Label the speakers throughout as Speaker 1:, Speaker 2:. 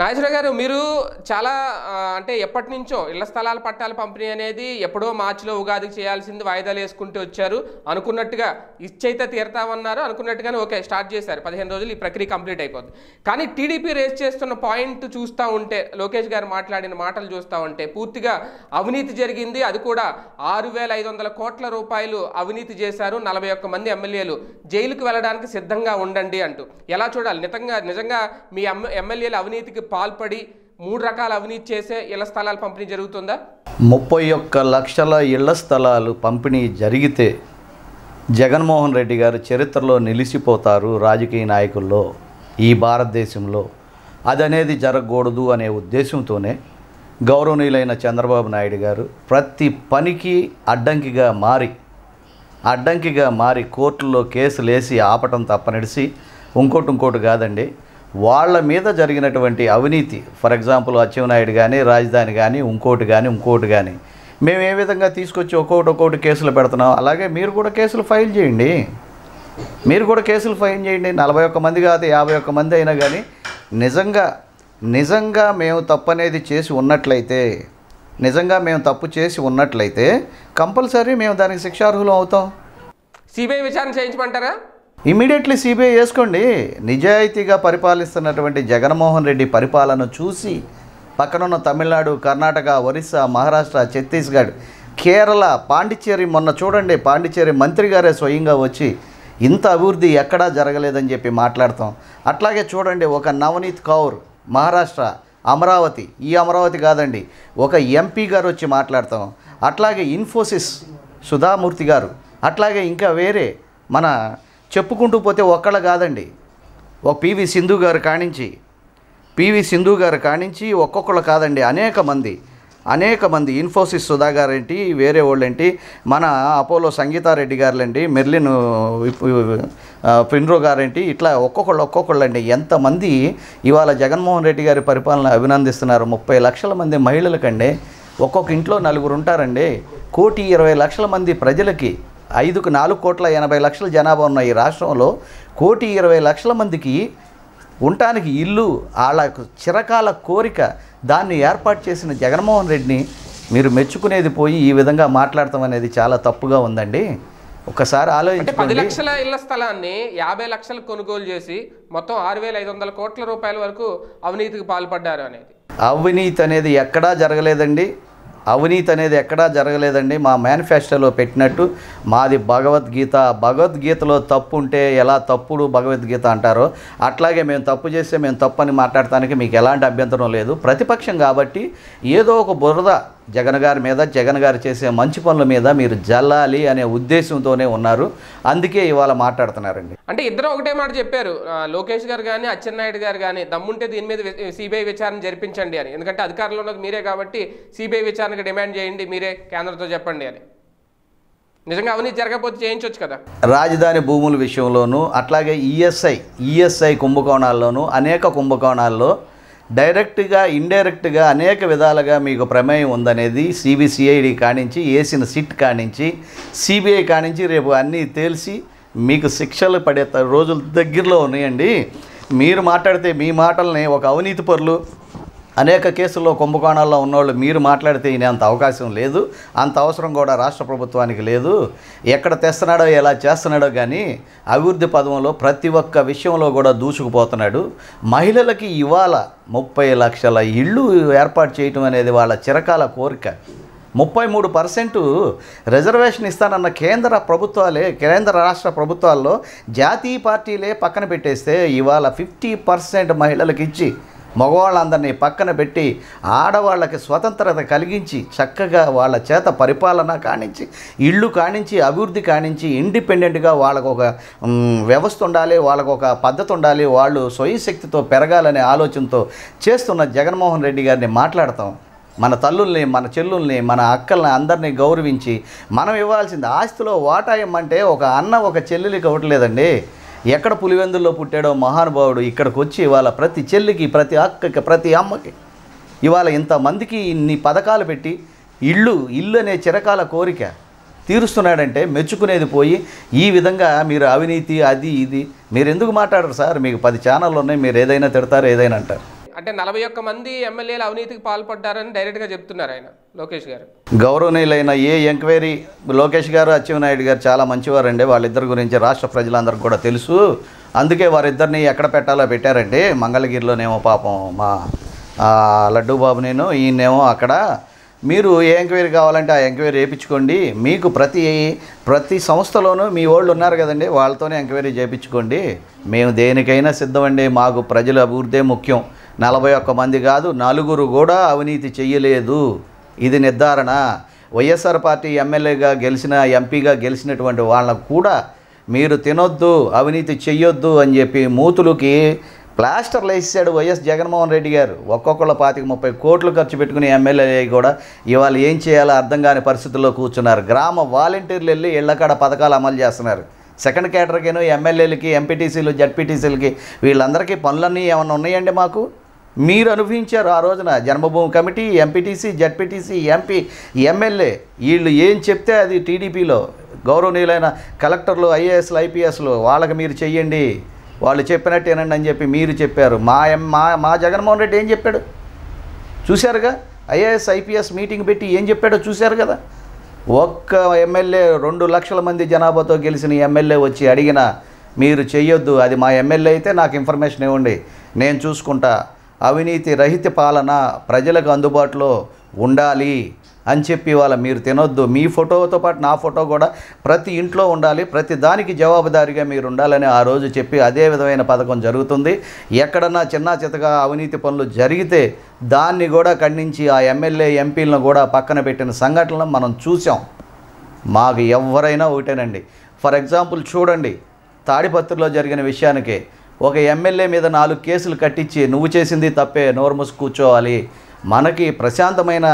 Speaker 1: నాగేశ్వర గారు మీరు చాలా అంటే ఎప్పటి నుంచో ఇళ్ల స్థలాల పట్టాల పంపిణీ అనేది ఎప్పుడో మార్చిలో ఉగాదికి చేయాల్సింది వాయిదాలు వేసుకుంటూ వచ్చారు అనుకున్నట్టుగా ఇచ్చైతే తీరతామన్నారు అనుకున్నట్టుగానే ఓకే స్టార్ట్ చేశారు పదిహేను రోజులు ఈ ప్రక్రియ కంప్లీట్ అయిపోద్ది కానీ టీడీపీ రేస్ చేస్తున్న పాయింట్ చూస్తూ ఉంటే లోకేష్ గారు మాట్లాడిన మాటలు చూస్తూ ఉంటే పూర్తిగా అవినీతి జరిగింది అది కూడా ఆరు వేల ఐదు వందల కోట్ల రూపాయలు అవినీతి చేశారు నలభై ఒక్క మంది ఎమ్మెల్యేలు జైలుకు వెళ్ళడానికి సిద్ధంగా ఉండండి అంటూ ఎలా చూడాలి నిజంగా నిజంగా మీ ఎమ్మెల్యేలు అవినీతికి పాల్పడి మూడు రకాల అవినీతి చేసే ఇళ్ల స్థలాలు పంపిణీ జరుగుతుందా
Speaker 2: ముప్పై ఒక్క లక్షల ఇళ్ల స్థలాలు పంపిణీ జరిగితే జగన్మోహన్ రెడ్డి గారు చరిత్రలో నిలిసిపోతారు రాజకీయ నాయకుల్లో ఈ భారతదేశంలో అదనేది జరగకూడదు అనే ఉద్దేశంతోనే గౌరవనీయులైన చంద్రబాబు నాయుడు గారు ప్రతి పనికి అడ్డంకిగా మారి అడ్డంకిగా మారి కోర్టుల్లో వేసి ఆపటం తప్పనడిసి ఇంకోటి ఇంకోటి కాదండి వాళ్ళ మీద జరిగినటువంటి అవినీతి ఫర్ ఎగ్జాంపుల్ అచ్చెన్నాయుడు కానీ రాజధాని కానీ ఇంకోటి కానీ ఇంకోటి కానీ మేము ఏ విధంగా తీసుకొచ్చి ఒక్కొక్కటి ఒక్కొక్కటి కేసులు పెడుతున్నాం అలాగే మీరు కూడా కేసులు ఫైల్ చేయండి మీరు కూడా కేసులు ఫైల్ చేయండి నలభై ఒక్క మంది కాదు యాభై ఒక్క మంది అయినా కానీ నిజంగా నిజంగా మేము తప్పు అనేది చేసి ఉన్నట్లయితే నిజంగా మేము తప్పు చేసి ఉన్నట్లయితే కంపల్సరీ మేము దానికి శిక్షార్హులం
Speaker 1: అవుతాం సిబిఐ విచారణ చేయించమంటారా
Speaker 2: ఇమీడియట్లీ సిబిఐ వేసుకోండి నిజాయితీగా పరిపాలిస్తున్నటువంటి జగన్మోహన్ రెడ్డి పరిపాలన చూసి పక్కనున్న తమిళనాడు కర్ణాటక ఒరిస్సా మహారాష్ట్ర ఛత్తీస్గఢ్ కేరళ పాండిచ్చేరి మొన్న చూడండి పాండిచ్చేరి మంత్రి గారే స్వయంగా వచ్చి ఇంత అభివృద్ధి ఎక్కడా జరగలేదని చెప్పి మాట్లాడతాం అట్లాగే చూడండి ఒక నవనీత్ కౌర్ మహారాష్ట్ర అమరావతి ఈ అమరావతి కాదండి ఒక ఎంపీ గారు వచ్చి మాట్లాడతాం అట్లాగే ఇన్ఫోసిస్ సుధామూర్తి గారు అట్లాగే ఇంకా వేరే మన చెప్పుకుంటూ పోతే ఒక్కళ్ళ కాదండి ఒక పివి సింధు గారు కానించి పివి సింధు గారు కానించి ఒక్కొక్కళ్ళు కాదండి అనేక మంది అనేక మంది ఇన్ఫోసిస్ సుధాగారు ఏంటి వేరే వాళ్ళేంటి మన అపోలో సంగీతారెడ్డి గారులేంటి మెర్లిన్ పిన్రో గారేంటి ఇట్లా ఒక్కొక్కళ్ళు ఒక్కొక్కళ్ళు అండి ఎంతమంది ఇవాళ జగన్మోహన్ రెడ్డి గారి పరిపాలన అభినందిస్తున్నారు ముప్పై లక్షల మంది మహిళలకండి ఒక్కొక్క ఇంట్లో నలుగురు ఉంటారండి కోటి ఇరవై లక్షల మంది ప్రజలకి ఐదుకు నాలుగు కోట్ల ఎనభై లక్షల జనాభా ఉన్న ఈ రాష్ట్రంలో కోటి ఇరవై లక్షల మందికి ఉండటానికి ఇల్లు వాళ్ళ చిరకాల కోరిక దాన్ని ఏర్పాటు చేసిన జగన్మోహన్ రెడ్డిని మీరు మెచ్చుకునేది పోయి ఈ విధంగా మాట్లాడటం అనేది చాలా తప్పుగా ఉందండి ఒకసారి ఆలోచించి పది లక్షల
Speaker 1: ఇళ్ల స్థలాన్ని యాభై లక్షలు కొనుగోలు చేసి మొత్తం ఆరు వేల ఐదు వందల కోట్ల రూపాయల వరకు అవినీతికి పాల్పడ్డారు అనేది
Speaker 2: అవినీతి అనేది ఎక్కడా జరగలేదండి అవినీతి అనేది ఎక్కడా జరగలేదండి మా మేనిఫెస్టోలో పెట్టినట్టు మాది భగవద్గీత భగవద్గీతలో తప్పు ఉంటే ఎలా తప్పుడు భగవద్గీత అంటారో అట్లాగే మేము తప్పు చేస్తే మేము తప్పు అని మాట్లాడటానికి మీకు ఎలాంటి అభ్యంతరం లేదు ప్రతిపక్షం కాబట్టి ఏదో ఒక బురద జగన్ గారి మీద జగన్ గారు చేసే మంచి పనుల మీద మీరు జల్లాలి అనే ఉద్దేశంతోనే ఉన్నారు అందుకే ఇవాళ మాట్లాడుతున్నారండి
Speaker 1: అంటే ఇద్దరు ఒకటే మాట చెప్పారు లోకేష్ గారు కానీ అచ్చెన్నాయుడు గారు కానీ దమ్ముంటే దీని మీద సిబిఐ విచారణ జరిపించండి అని ఎందుకంటే అధికారంలో ఉన్నది మీరే కాబట్టి సిబిఐ విచారణకు డిమాండ్ చేయండి మీరే కేంద్రంతో చెప్పండి అని నిజంగా అవన్నీ జరగకపోతే చేయించవచ్చు కదా
Speaker 2: రాజధాని భూముల విషయంలోనూ అట్లాగే ఈఎస్ఐ ఈఎస్ఐ కుంభకోణాల్లోనూ అనేక కుంభకోణాల్లో డైరెక్ట్గా ఇండైరెక్ట్గా అనేక విధాలుగా మీకు ప్రమేయం ఉందనేది సిబిసిఐడి కానించి వేసిన సిట్ కానించి సిబిఐ కానించి రేపు అన్నీ తేల్చి మీకు శిక్షలు పడే రోజులు దగ్గరలో ఉన్నాయండి మీరు మాట్లాడితే మీ మాటల్ని ఒక అవినీతి పరులు అనేక కేసుల్లో కుంభకోణాల్లో ఉన్నవాళ్ళు మీరు మాట్లాడితే ఈయన అంత అవకాశం లేదు అంత అవసరం కూడా రాష్ట్ర ప్రభుత్వానికి లేదు ఎక్కడ తెస్తున్నాడో ఎలా చేస్తున్నాడో కానీ అభివృద్ధి పదంలో ప్రతి ఒక్క విషయంలో కూడా దూసుకుపోతున్నాడు మహిళలకి ఇవాళ ముప్పై లక్షల ఇళ్ళు ఏర్పాటు చేయటం అనేది వాళ్ళ చిరకాల కోరిక ముప్పై మూడు పర్సెంటు రిజర్వేషన్ ఇస్తానన్న కేంద్ర ప్రభుత్వాలే కేంద్ర రాష్ట్ర ప్రభుత్వాల్లో జాతీయ పార్టీలే పక్కన పెట్టేస్తే ఇవాళ ఫిఫ్టీ పర్సెంట్ మహిళలకు ఇచ్చి మగవాళ్ళందరినీ పక్కన పెట్టి ఆడవాళ్ళకి స్వతంత్రత కలిగించి చక్కగా వాళ్ళ చేత పరిపాలన కానించి ఇళ్ళు కానించి అభివృద్ధి కానించి ఇండిపెండెంట్గా వాళ్ళకు ఒక వ్యవస్థ ఉండాలి వాళ్ళకు ఒక పద్ధతి ఉండాలి వాళ్ళు స్వయశక్తితో పెరగాలనే ఆలోచనతో చేస్తున్న జగన్మోహన్ రెడ్డి గారిని మాట్లాడతాం మన తల్లుల్ని మన చెల్లుల్ని మన అక్కల్ని అందరినీ గౌరవించి మనం ఇవ్వాల్సింది ఆస్తిలో వాటా ఒక అన్న ఒక చెల్లెలికి ఇవ్వట్లేదండి ఎక్కడ పులివెందుల్లో పుట్టాడో మహానుభావుడు ఇక్కడికి వచ్చి ఇవాళ ప్రతి చెల్లికి ప్రతి అక్కకి ప్రతి అమ్మకి ఇవాళ ఇంతమందికి ఇన్ని పథకాలు పెట్టి ఇళ్ళు ఇల్లు అనే చిరకాల కోరిక తీరుస్తున్నాడంటే మెచ్చుకునేది పోయి ఈ విధంగా మీరు అవినీతి అది ఇది మీరు ఎందుకు మాట్లాడరు సార్ మీకు పది ఛానళ్ళు ఉన్నాయి మీరు ఏదైనా తిడతారు ఏదైనా అంటారు
Speaker 1: అంటే నలభై ఒక్క మంది ఎమ్మెల్యేలు అవినీతికి పాల్పడ్డారని డైరెక్ట్గా చెప్తున్నారు ఆయన లోకేష్ గారు
Speaker 2: గౌరవనీయులైన ఏ ఎంక్వైరీ లోకేష్ గారు అచ్చెన్నాయుడు గారు చాలా మంచివారండి వాళ్ళిద్దరి గురించి రాష్ట్ర ప్రజలందరికీ కూడా తెలుసు అందుకే వారిద్దరిని ఎక్కడ పెట్టాలో పెట్టారండి మంగళగిరిలోనేమో పాపం మా లడ్డూ బాబు నేను ఈయనేమో అక్కడ మీరు ఏ ఎంక్వైరీ కావాలంటే ఆ ఎంక్వైరీ చేయించుకోండి మీకు ప్రతి ప్రతి సంస్థలోనూ మీ వాళ్ళు ఉన్నారు కదండి వాళ్ళతోనే ఎంక్వైరీ చేయించుకోండి మేము దేనికైనా సిద్ధమండి మాకు ప్రజల అభివృద్ధే ముఖ్యం నలభై ఒక్క మంది కాదు నలుగురు కూడా అవినీతి చేయలేదు ఇది నిర్ధారణ వైఎస్ఆర్ పార్టీ ఎమ్మెల్యేగా గెలిచిన ఎంపీగా గెలిచినటువంటి వాళ్ళకు కూడా మీరు తినొద్దు అవినీతి చెయ్యొద్దు అని చెప్పి మూతులకి ప్లాస్టర్ లేసాడు వైఎస్ జగన్మోహన్ రెడ్డి గారు ఒక్కొక్కళ్ళ పాతిక ముప్పై కోట్లు ఖర్చు పెట్టుకుని ఎమ్మెల్యే కూడా ఇవాళ ఏం చేయాలో అర్థం కాని పరిస్థితుల్లో కూర్చున్నారు గ్రామ వాలంటీర్లు వెళ్ళి ఇళ్ళకాడ పథకాలు అమలు చేస్తున్నారు సెకండ్ కేటర్కేను ఎమ్మెల్యేలకి ఎంపీటీసీలు జడ్పీటీసీలకి వీళ్ళందరికీ పనులన్నీ ఏమైనా ఉన్నాయండి మాకు మీరు అనుభవించారు ఆ రోజున Janmabhoomi committee MPTC ZPTC MP MLA వీళ్ళు ఏం చెప్తే అది టీడీపీలో గౌరవనీయులైన కలెక్టర్లు ఐఏఎస్లు ఐపీఎస్లు వాళ్ళకి మీరు చెయ్యండి వాళ్ళు చెప్పినట్టేనండి అని చెప్పి మీరు చెప్పారు మా మా మా జగన్మోహన్ రెడ్డి ఏం చెప్పాడు చూశారుగా ఐఏఎస్ ఐపీఎస్ మీటింగ్ పెట్టి ఏం చెప్పాడో చూశారు కదా ఒక్క ఎమ్మెల్యే రెండు లక్షల మంది జనాభాతో గెలిచిన ఎమ్మెల్యే వచ్చి అడిగిన మీరు చెయ్యొద్దు అది మా ఎమ్మెల్యే అయితే నాకు ఇన్ఫర్మేషన్ ఇవ్వండి నేను చూసుకుంటా అవినీతి రహిత పాలన ప్రజలకు అందుబాటులో ఉండాలి అని చెప్పి వాళ్ళ మీరు తినొద్దు మీ ఫోటోతో పాటు నా ఫోటో కూడా ప్రతి ఇంట్లో ఉండాలి ప్రతి దానికి జవాబుదారిగా మీరు ఉండాలని ఆ రోజు చెప్పి అదే విధమైన పథకం జరుగుతుంది ఎక్కడన్నా చిన్న చితగా అవినీతి పనులు జరిగితే దాన్ని కూడా ఖండించి ఆ ఎమ్మెల్యే ఎంపీలను కూడా పక్కన పెట్టిన సంఘటనలు మనం చూసాం మాకు ఎవరైనా ఒకటేనండి ఫర్ ఎగ్జాంపుల్ చూడండి తాడిపత్రిలో జరిగిన విషయానికి ఒక ఎమ్మెల్యే మీద నాలుగు కేసులు కట్టించి నువ్వు చేసింది తప్పే నోరు మూసి కూర్చోవాలి మనకి ప్రశాంతమైన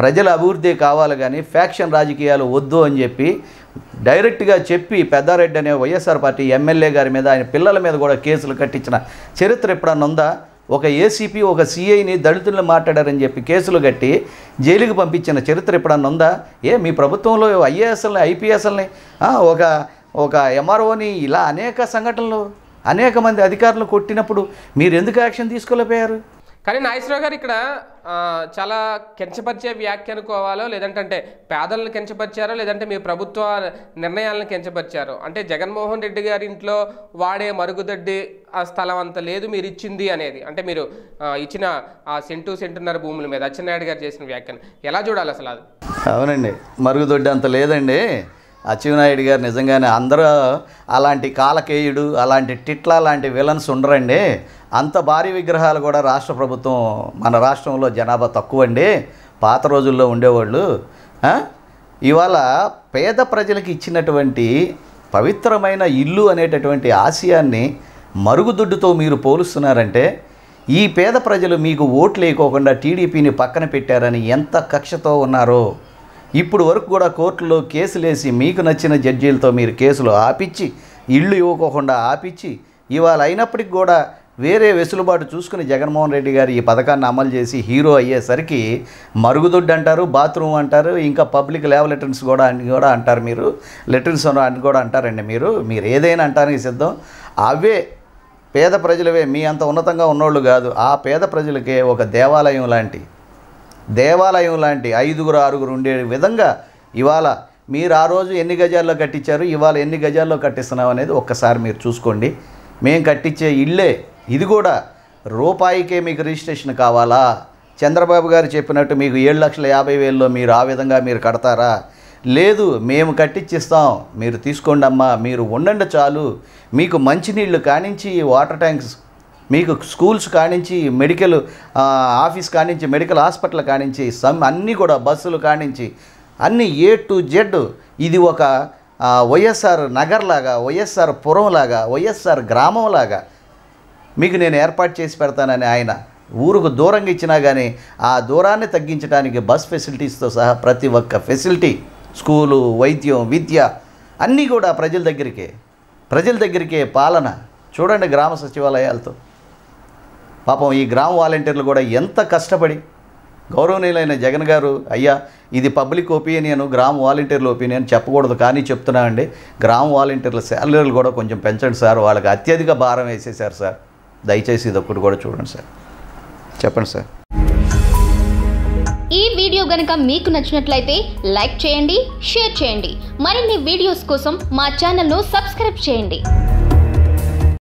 Speaker 2: ప్రజల అభివృద్ధి కావాలి కానీ ఫ్యాక్షన్ రాజకీయాలు వద్దు అని చెప్పి డైరెక్ట్గా చెప్పి పెద్దారెడ్డి అనే వైఎస్ఆర్ పార్టీ ఎమ్మెల్యే గారి మీద ఆయన పిల్లల మీద కూడా కేసులు కట్టించిన చరిత్ర ఎప్పుడన్నా ఉందా ఒక ఏసీపీ ఒక సీఐని దళితులను మాట్లాడారని చెప్పి కేసులు కట్టి జైలుకి పంపించిన చరిత్ర ఎప్పుడన్నా ఉందా ఏ మీ ప్రభుత్వంలో ఐఏఎస్ఎల్ని ఐపీఎస్ఎల్ని ఒక ఒక ఎంఆర్ఓని ఇలా అనేక సంఘటనలు అనేక మంది అధికారులు కొట్టినప్పుడు మీరు ఎందుకు యాక్షన్ తీసుకోలేకపోయారు
Speaker 1: కానీ నాగేశ్వరరావు గారు ఇక్కడ చాలా కించపరిచే వ్యాఖ్య అనుకోవాలో లేదంటే పేదలను కించపరిచారో లేదంటే మీ ప్రభుత్వ నిర్ణయాలను కించపరిచారో అంటే జగన్మోహన్ రెడ్డి గారి ఇంట్లో వాడే మరుగుదొడ్డి ఆ స్థలం అంత లేదు మీరు ఇచ్చింది అనేది అంటే మీరు ఇచ్చిన ఆ సెంటు సెంటున్నర భూముల మీద అచ్చెన్నాయుడు గారు చేసిన వ్యాఖ్యను ఎలా చూడాలి అసలు అది
Speaker 2: అవునండి మరుగుదొడ్డి అంత లేదండి అచ్చెన్నాయుడు గారు నిజంగానే అందరూ అలాంటి కాలకేయుడు అలాంటి టిట్లా లాంటి విలన్స్ ఉండరండి అంత భారీ విగ్రహాలు కూడా రాష్ట్ర ప్రభుత్వం మన రాష్ట్రంలో జనాభా తక్కువ అండి పాత రోజుల్లో ఉండేవాళ్ళు ఇవాళ పేద ప్రజలకు ఇచ్చినటువంటి పవిత్రమైన ఇల్లు అనేటటువంటి ఆశయాన్ని మరుగుదొడ్డుతో మీరు పోలుస్తున్నారంటే ఈ పేద ప్రజలు మీకు ఓట్లు వేయకోకుండా టీడీపీని పక్కన పెట్టారని ఎంత కక్షతో ఉన్నారో ఇప్పుడు వరకు కూడా కోర్టులో కేసులేసి మీకు నచ్చిన జడ్జీలతో మీరు కేసులు ఆపిచ్చి ఇళ్ళు ఇవ్వకోకుండా ఆపిచ్చి ఇవాళ అయినప్పటికి కూడా వేరే వెసులుబాటు చూసుకుని జగన్మోహన్ రెడ్డి గారు ఈ పథకాన్ని అమలు చేసి హీరో అయ్యేసరికి మరుగుదొడ్డు అంటారు బాత్రూమ్ అంటారు ఇంకా పబ్లిక్ ల్యాబ్ లెటర్న్స్ కూడా అని కూడా అంటారు మీరు లెటర్న్స్ అని కూడా అంటారండి మీరు మీరు ఏదైనా అంటారని సిద్ధం అవే పేద ప్రజలవే మీ అంత ఉన్నతంగా ఉన్నోళ్ళు కాదు ఆ పేద ప్రజలకే ఒక దేవాలయం లాంటి దేవాలయం లాంటి ఐదుగురు ఆరుగురు ఉండే విధంగా ఇవాళ మీరు ఆ రోజు ఎన్ని గజాల్లో కట్టించారు ఇవాళ ఎన్ని గజాల్లో కట్టిస్తున్నాం అనేది ఒక్కసారి మీరు చూసుకోండి మేము కట్టించే ఇల్లే ఇది కూడా రూపాయికే మీకు రిజిస్ట్రేషన్ కావాలా చంద్రబాబు గారు చెప్పినట్టు మీకు ఏడు లక్షల యాభై వేల్లో మీరు ఆ విధంగా మీరు కడతారా లేదు మేము కట్టించిస్తాం మీరు తీసుకోండమ్మా మీరు ఉండండి చాలు మీకు మంచినీళ్ళు కానించి వాటర్ ట్యాంక్స్ మీకు స్కూల్స్ కానించి మెడికల్ ఆఫీస్ కానించి మెడికల్ హాస్పిటల్ కానించి సమ్ అన్నీ కూడా బస్సులు కానించి అన్నీ ఏ టు జెడ్ ఇది ఒక వైఎస్ఆర్ నగర్లాగా వైఎస్ఆర్ పురంలాగా వైఎస్ఆర్ గ్రామంలాగా మీకు నేను ఏర్పాటు చేసి పెడతానని ఆయన ఊరుకు దూరంగా ఇచ్చినా కానీ ఆ దూరాన్ని తగ్గించడానికి బస్ ఫెసిలిటీస్తో సహా ప్రతి ఒక్క ఫెసిలిటీ స్కూలు వైద్యం విద్య అన్నీ కూడా ప్రజల దగ్గరికే ప్రజల దగ్గరికే పాలన చూడండి గ్రామ సచివాలయాలతో పాపం ఈ గ్రామ వాలంటీర్లు కూడా ఎంత కష్టపడి గౌరవనీయులైన జగన్ గారు అయ్యా ఇది పబ్లిక్ ఒపీనియన్ గ్రామ వాలంటీర్ల ఒపీనియన్ చెప్పకూడదు కానీ చెప్తున్నా అండి గ్రామ వాలంటీర్ల శాలరీలు కూడా కొంచెం పెంచండి సార్ వాళ్ళకి అత్యధిక భారం వేసేసారు సార్ దయచేసి ఇది ఒక్కటి కూడా చూడండి సార్ చెప్పండి సార్
Speaker 1: ఈ వీడియో గనక మీకు నచ్చినట్లయితే లైక్ చేయండి షేర్ చేయండి మరిన్ని వీడియోస్ కోసం మా ఛానల్ను సబ్స్క్రైబ్ చేయండి